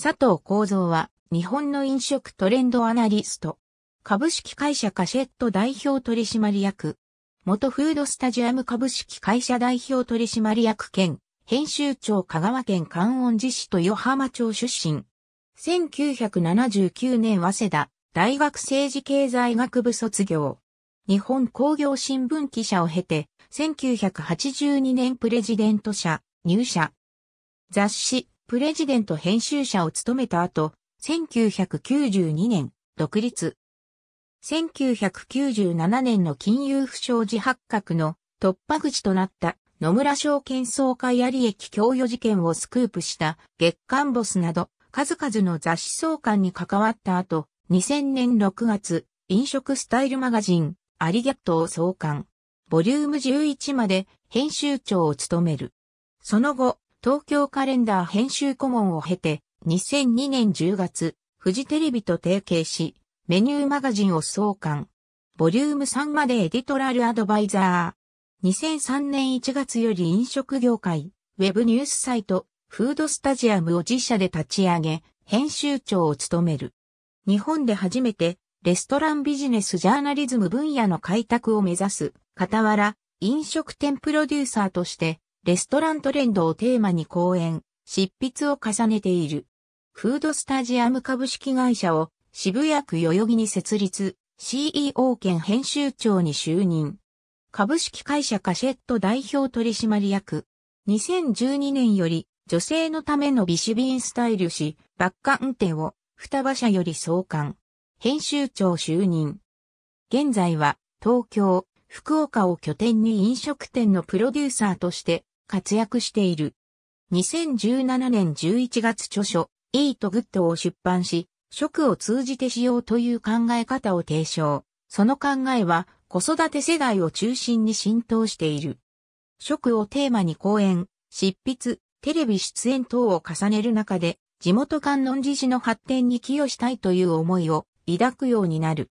佐藤幸三は日本の飲食トレンドアナリスト。株式会社カシェット代表取締役。元フードスタジアム株式会社代表取締役兼編集長香川県観音寺市豊浜町出身。1979年早稲田大学政治経済学部卒業。日本工業新聞記者を経て1982年プレジデント社入社。雑誌プレジデント編集者を務めた後、1992年、独立。1997年の金融不祥事発覚の突破口となった野村証券総会あり益供与事件をスクープした月刊ボスなど数々の雑誌創刊に関わった後、2000年6月、飲食スタイルマガジン、アリギャットを創刊。ボリューム11まで編集長を務める。その後、東京カレンダー編集顧問を経て、2002年10月、フジテレビと提携し、メニューマガジンを創刊。ボリューム3までエディトラルアドバイザー。2003年1月より飲食業界、ウェブニュースサイト、フードスタジアムを自社で立ち上げ、編集長を務める。日本で初めて、レストランビジネスジャーナリズム分野の開拓を目指す、傍ら、飲食店プロデューサーとして、レストラントレンドをテーマに講演、執筆を重ねている。フードスタジアム株式会社を渋谷区代々木に設立、CEO 兼編集長に就任。株式会社カシェット代表取締役。2012年より女性のためのビシュビンスタイル誌、バッカ運転を双葉社より創刊。編集長就任。現在は東京、福岡を拠点に飲食店のプロデューサーとして活躍している。2017年11月著書、イートグッドを出版し、食を通じてしようという考え方を提唱。その考えは子育て世代を中心に浸透している。食をテーマに講演、執筆、テレビ出演等を重ねる中で、地元観音寺市の発展に寄与したいという思いを抱くようになる。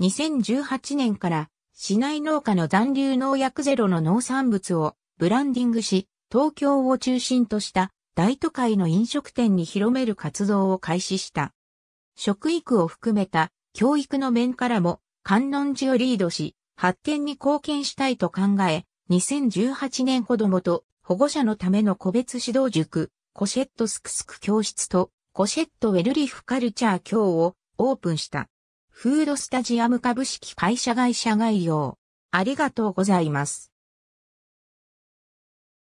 2018年から市内農家の残留農薬ゼロの農産物をブランディングし、東京を中心とした大都会の飲食店に広める活動を開始した。食育を含めた教育の面からも観音寺をリードし、発展に貢献したいと考え、2018年子供と保護者のための個別指導塾、コシェットスクスク教室とコシェットウェルリフカルチャー教をオープンした。フードスタジアム株式会社会社概要。ありがとうございます。